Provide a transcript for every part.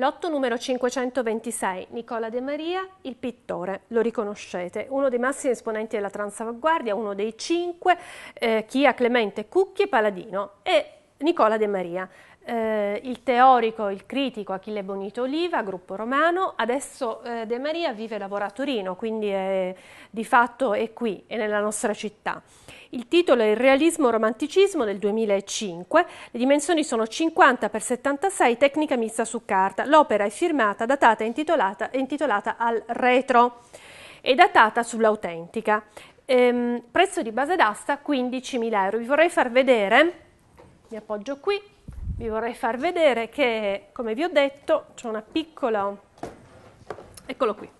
Lotto numero 526, Nicola De Maria, il pittore, lo riconoscete, uno dei massimi esponenti della transavanguardia, uno dei cinque, eh, Chia, Clemente, Cucchi e Paladino e Nicola De Maria eh, il teorico, il critico Achille Bonito Oliva, gruppo romano, adesso eh, De Maria vive e lavora a Torino, quindi è, di fatto è qui, è nella nostra città. Il titolo è Il realismo-romanticismo del 2005, le dimensioni sono 50 x 76, tecnica mista su carta, l'opera è firmata, datata e intitolata, intitolata al retro e datata sull'autentica. Ehm, prezzo di base d'asta 15.000 euro. Vi vorrei far vedere, mi appoggio qui, vi vorrei far vedere che, come vi ho detto, c'è una piccola... Eccolo qui.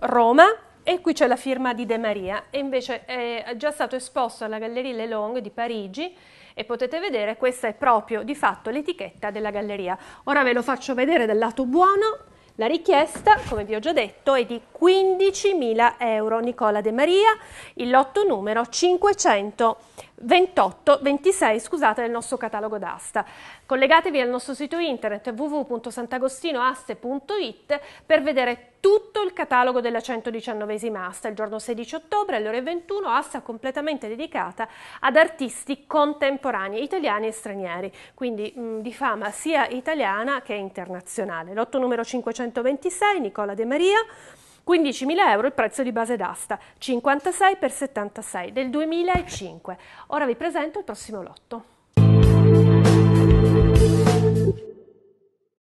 Roma, e qui c'è la firma di De Maria, e invece è già stato esposto alla Galleria Le Long di Parigi, e potete vedere questa è proprio di fatto l'etichetta della galleria. Ora ve lo faccio vedere dal lato buono. La richiesta, come vi ho già detto, è di 15.000 euro. Nicola De Maria, il lotto numero 500. 28, 26 scusate, del nostro catalogo d'asta. Collegatevi al nostro sito internet www.sant'agostinoaste.it per vedere tutto il catalogo della 119esima asta. Il giorno 16 ottobre alle ore 21 asta completamente dedicata ad artisti contemporanei italiani e stranieri, quindi mh, mm, di fama sia italiana che internazionale. Lotto numero 526 Nicola De Maria. 15.000 euro il prezzo di base d'asta, 56 x 76 del 2005. Ora vi presento il prossimo lotto.